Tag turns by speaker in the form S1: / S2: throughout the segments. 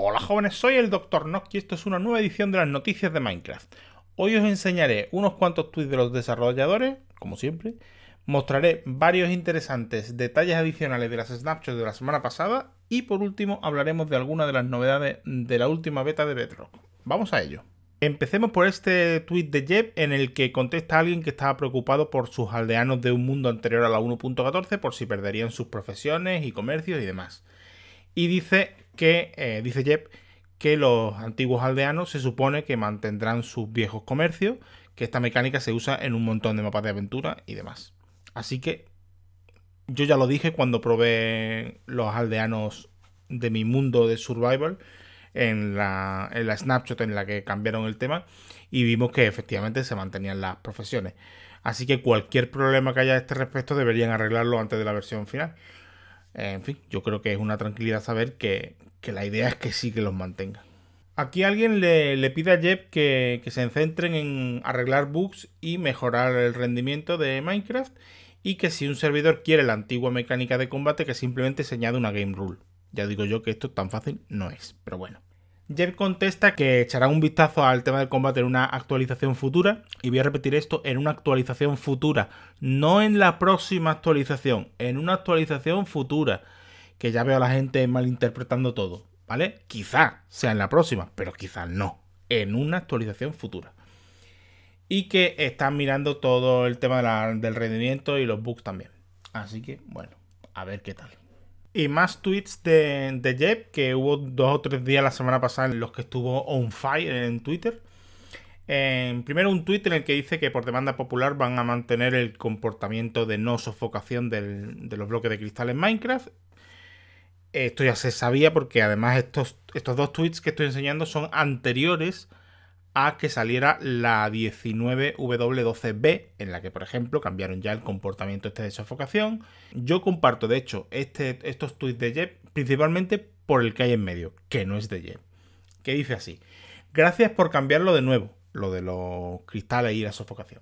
S1: Hola jóvenes, soy el Dr. Nock y esto es una nueva edición de las noticias de Minecraft. Hoy os enseñaré unos cuantos tweets de los desarrolladores, como siempre. Mostraré varios interesantes detalles adicionales de las snapshots de la semana pasada. Y por último hablaremos de algunas de las novedades de la última beta de Bedrock. Vamos a ello. Empecemos por este tweet de Jeb en el que contesta a alguien que estaba preocupado por sus aldeanos de un mundo anterior a la 1.14 por si perderían sus profesiones y comercios y demás. Y dice que eh, dice Jeb que los antiguos aldeanos se supone que mantendrán sus viejos comercios, que esta mecánica se usa en un montón de mapas de aventura y demás. Así que yo ya lo dije cuando probé los aldeanos de mi mundo de survival en la, en la snapshot en la que cambiaron el tema y vimos que efectivamente se mantenían las profesiones. Así que cualquier problema que haya a este respecto deberían arreglarlo antes de la versión final. En fin, yo creo que es una tranquilidad saber que, que la idea es que sí que los mantengan. Aquí alguien le, pide a Jeb que, se centren en arreglar bugs y mejorar el rendimiento de Minecraft y que si un servidor quiere la antigua mecánica de combate que simplemente se añade una game rule. Ya digo yo que esto es tan fácil no es, pero bueno. Jeb contesta que echará un vistazo al tema del combate en una actualización futura, y voy a repetir esto, en una actualización futura, no en la próxima actualización, en una actualización futura que ya veo a la gente malinterpretando todo, ¿vale? Quizá sea en la próxima, pero quizás no, en una actualización futura. Y que están mirando todo el tema del rendimiento y los bugs también. Así que, bueno, a ver qué tal. Y más tweets de, de Jeb, que hubo dos o tres días la semana pasada en los que estuvo on fire en Twitter. primero un tweet en el que dice que por demanda popular van a mantener el comportamiento de no sofocación de los bloques de cristal en Minecraft esto ya se sabía porque además estos, estos dos tweets que estoy enseñando son anteriores a que saliera la 19W12B, en la que, por ejemplo, cambiaron ya el comportamiento este de sofocación. Yo comparto, de hecho, este, estos tweets de Jeb principalmente por el que hay en medio, que no es de Jeb, que dice así. Gracias por cambiarlo de nuevo, lo de los cristales y la sofocación.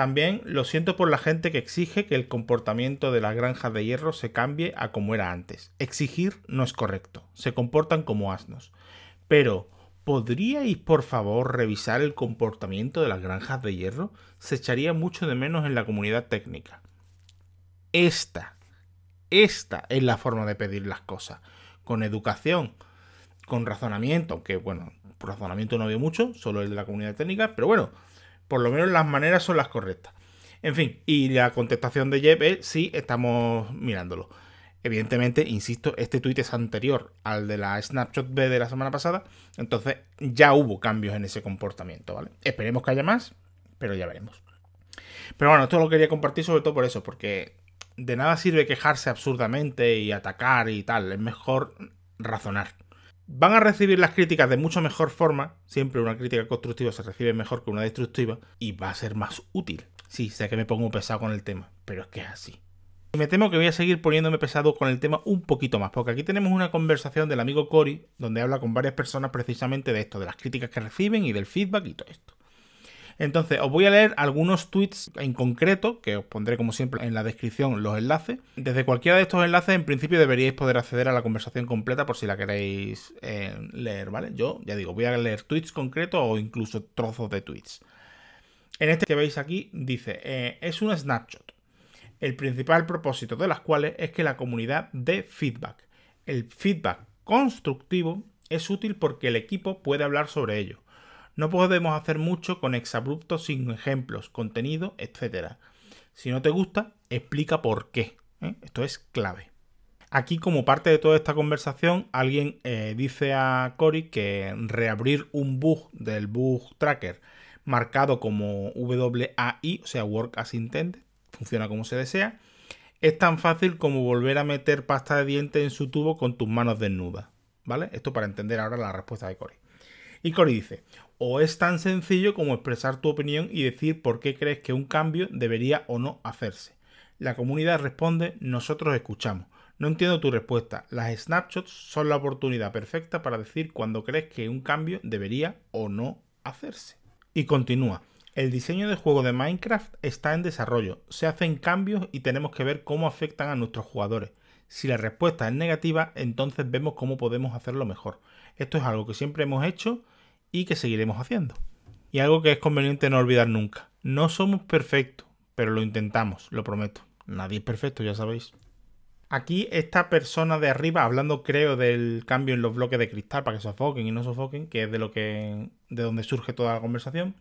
S1: También lo siento por la gente que exige que el comportamiento de las granjas de hierro se cambie a como era antes. Exigir no es correcto, se comportan como asnos. Pero, ¿podríais por favor revisar el comportamiento de las granjas de hierro? Se echaría mucho de menos en la comunidad técnica. Esta, esta es la forma de pedir las cosas. Con educación, con razonamiento, aunque bueno, razonamiento no había mucho, solo el de la comunidad técnica, pero bueno por lo menos las maneras son las correctas. En fin, y la contestación de Jeff es sí, estamos mirándolo. Evidentemente, insisto, este tuit es anterior al de la Snapshot B de la semana pasada, entonces ya hubo cambios en ese comportamiento, ¿vale? Esperemos que haya más, pero ya veremos. Pero bueno, esto lo quería compartir sobre todo por eso, porque de nada sirve quejarse absurdamente y atacar y tal, es mejor razonar van a recibir las críticas de mucho mejor forma, siempre una crítica constructiva se recibe mejor que una destructiva, y va a ser más útil. Sí, sé que me pongo pesado con el tema, pero es que es así. Y me temo que voy a seguir poniéndome pesado con el tema un poquito más, porque aquí tenemos una conversación del amigo Cory, donde habla con varias personas precisamente de esto, de las críticas que reciben y del feedback y todo esto. Entonces, os voy a leer algunos tweets en concreto, que os pondré como siempre en la descripción los enlaces. Desde cualquiera de estos enlaces, en principio deberíais poder acceder a la conversación completa por si la queréis eh, leer, ¿vale? Yo ya digo, voy a leer tweets concretos o incluso trozos de tweets. En este que veis aquí dice, eh, es un snapshot, el principal propósito de las cuales es que la comunidad dé feedback. El feedback constructivo es útil porque el equipo puede hablar sobre ello no podemos hacer mucho con exabruptos sin ejemplos, contenido, etc. Si no te gusta, explica por qué. ¿eh? Esto es clave. Aquí, como parte de toda esta conversación, alguien eh, dice a Cory que reabrir un bug del bug tracker marcado como WAI, o sea, Work as Intended, funciona como se desea, es tan fácil como volver a meter pasta de dientes en su tubo con tus manos desnudas. ¿Vale? Esto para entender ahora la respuesta de Cory. Y Cory dice, o es tan sencillo como expresar tu opinión y decir por qué crees que un cambio debería o no hacerse. La comunidad responde, nosotros escuchamos. No entiendo tu respuesta. Las snapshots son la oportunidad perfecta para decir cuando crees que un cambio debería o no hacerse. Y continúa. El diseño de juego de Minecraft está en desarrollo, se hacen cambios y tenemos que ver cómo afectan a nuestros jugadores. Si la respuesta es negativa, entonces vemos cómo podemos hacerlo mejor. Esto es algo que siempre hemos hecho y que seguiremos haciendo. Y algo que es conveniente no olvidar nunca. No somos perfectos, pero lo intentamos, lo prometo. Nadie es perfecto, ya sabéis. Aquí esta persona de arriba, hablando creo del cambio en los bloques de cristal para que sofoquen y no sofoquen, que es de lo que. de donde surge toda la conversación.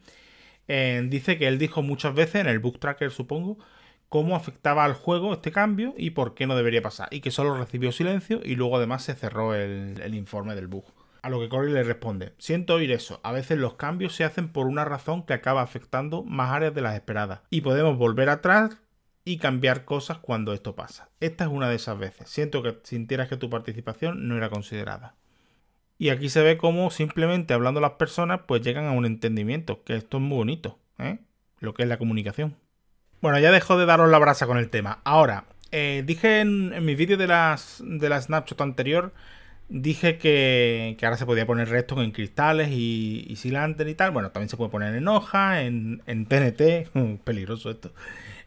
S1: Eh, dice que él dijo muchas veces, en el book tracker supongo, cómo afectaba al juego este cambio y por qué no debería pasar. Y que solo recibió silencio y luego además se cerró el, el informe del bug. A lo que Corey le responde, siento oír eso, a veces los cambios se hacen por una razón que acaba afectando más áreas de las esperadas, y podemos volver atrás y cambiar cosas cuando esto pasa. Esta es una de esas veces, siento que sintieras que tu participación no era considerada. Y aquí se ve cómo simplemente hablando las personas pues llegan a un entendimiento, que esto es muy bonito, ¿eh? lo que es la comunicación. Bueno, ya dejo de daros la brasa con el tema. Ahora, eh, dije en, mi vídeo de, de la snapshot anterior Dije que, ahora se podía poner restos en cristales y, y y tal. Bueno, también se puede poner en hoja, en, en TNT, peligroso esto.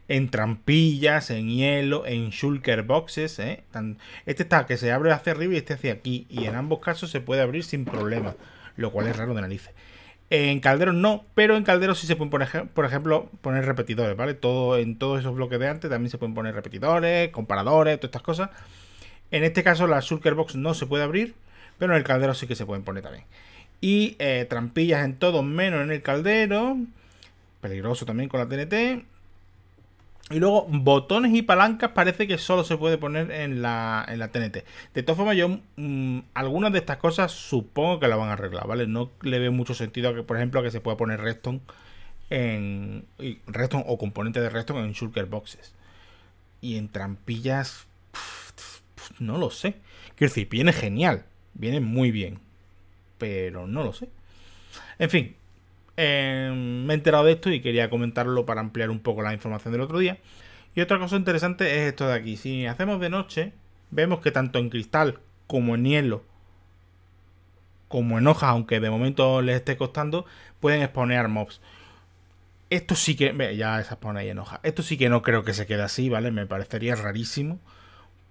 S1: En trampillas, en hielo, en shulker boxes. ¿eh? Este está que se abre hacia arriba y este hacia aquí. Y en ambos casos se puede abrir sin problema, lo cual es raro de narices. En calderos no, pero en calderos sí se pueden poner, por ejemplo, poner repetidores, ¿vale? Todo, en todos esos bloques de antes también se pueden poner repetidores, comparadores, todas estas cosas. En este caso la Shulker Box no se puede abrir, pero en el caldero sí que se pueden poner también. Y eh, trampillas en todo, menos en el caldero. Peligroso también con la TNT. Y luego botones y palancas parece que solo se puede poner en la, TNT. De todas formas, yo mm, algunas de estas cosas supongo que la van a arreglar, ¿vale? No le veo mucho sentido a que, por ejemplo, a que se pueda poner Redstone en. Redstone o componente de Redstone en Shulker Boxes. Y en trampillas no lo sé. Quiero decir, viene genial, viene muy bien, pero no lo sé. En fin, em, me he enterado de esto y quería comentarlo para ampliar un poco la información del otro día. Y otra cosa interesante es esto de aquí. Si hacemos de noche, vemos que tanto en cristal como en hielo, como en hojas, aunque de momento les esté costando, pueden exponer mobs. Esto sí que... Ya se spawn ahí en hoja. Esto sí que no creo que se quede así, ¿vale? Me parecería rarísimo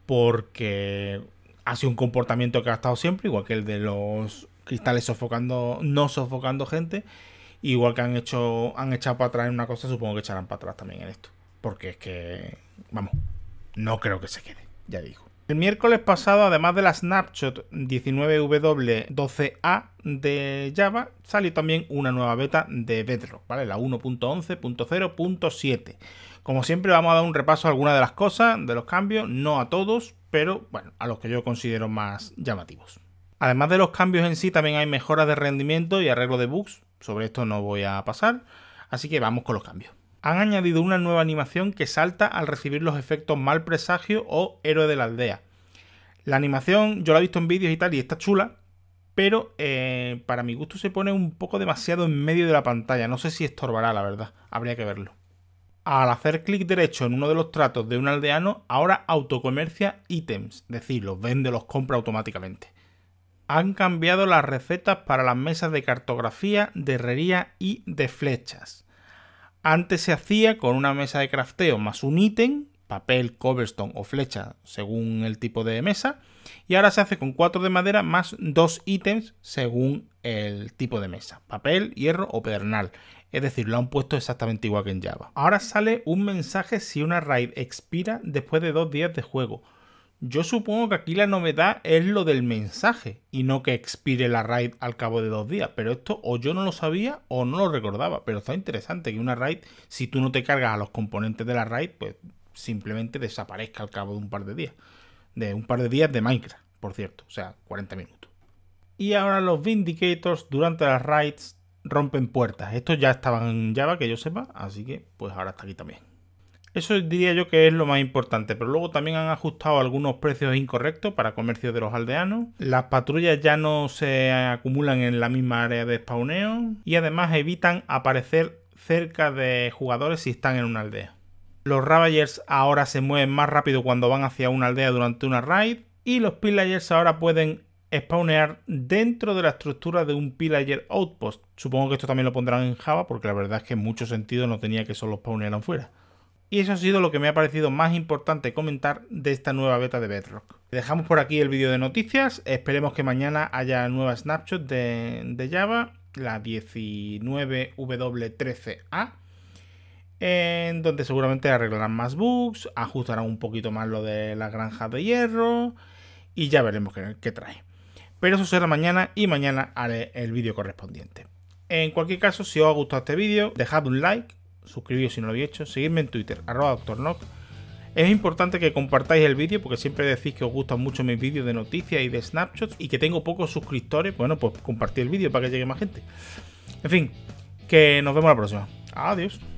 S1: porque hace un comportamiento que ha estado siempre, igual que el de los cristales sofocando, no sofocando gente, igual que han hecho, han echado para atrás en una cosa, supongo que echarán para atrás también en esto, porque es que, vamos, no creo que se quede, ya digo. El miércoles pasado, además de la snapshot 19W12A de Java, salió también una nueva beta de Bedrock, ¿vale? La 1.11.0.7. Como siempre vamos a dar un repaso a algunas de las cosas, de los cambios, no a todos, pero bueno, a los que yo considero más llamativos. Además de los cambios en sí, también hay mejoras de rendimiento y arreglo de bugs. Sobre esto no voy a pasar, así que vamos con los cambios han añadido una nueva animación que salta al recibir los efectos Mal Presagio o Héroe de la Aldea. La animación yo la he visto en vídeos y tal y está chula, pero eh, para mi gusto se pone un poco demasiado en medio de la pantalla. No sé si estorbará, la verdad. Habría que verlo. Al hacer clic derecho en uno de los tratos de un aldeano, ahora autocomercia ítems, es decir, los vende, los compra automáticamente. Han cambiado las recetas para las mesas de cartografía, de herrería y de flechas. Antes se hacía con una mesa de crafteo más un ítem, papel, cobblestone o flecha, según el tipo de mesa, y ahora se hace con cuatro de madera más dos ítems según el tipo de mesa, papel, hierro o pedernal. Es decir, lo han puesto exactamente igual que en Java. Ahora sale un mensaje si una raid expira después de dos días de juego. Yo supongo que aquí la novedad es lo del mensaje y no que expire la raid al cabo de dos días. Pero esto o yo no lo sabía o no lo recordaba. Pero está interesante que una raid, si tú no te cargas a los componentes de la raid, pues simplemente desaparezca al cabo de un par de días. De un par de días de Minecraft, por cierto. O sea, 40 minutos. Y ahora los Vindicators durante las raids rompen puertas. Estos ya estaban en Java, que yo sepa. Así que pues ahora está aquí también. Eso diría yo que es lo más importante, pero luego también han ajustado algunos precios incorrectos para comercio de los aldeanos. Las patrullas ya no se acumulan en la misma área de spawneo y además evitan aparecer cerca de jugadores si están en una aldea. Los Ravagers ahora se mueven más rápido cuando van hacia una aldea durante una raid y los Pillagers ahora pueden spawnear dentro de la estructura de un Pillager Outpost. Supongo que esto también lo pondrán en Java porque la verdad es que en mucho sentido no tenía que solo spawnearan fuera. Y eso ha sido lo que me ha parecido más importante comentar de esta nueva beta de Bedrock. Dejamos por aquí el vídeo de noticias. Esperemos que mañana haya nueva snapshot de, Java, la 19W13A, en donde seguramente arreglarán más bugs, ajustarán un poquito más lo de la granja de hierro y ya veremos qué, qué trae. Pero eso será mañana y mañana haré el vídeo correspondiente. En cualquier caso, si os ha gustado este vídeo, dejad un like suscribíos si no lo habéis hecho, seguidme en Twitter, arroba doctornock. Es importante que compartáis el vídeo porque siempre decís que os gustan mucho mis vídeos de noticias y de snapshots y que tengo pocos suscriptores. Bueno, pues compartid el vídeo para que llegue más gente. En fin, que nos vemos la próxima. Adiós.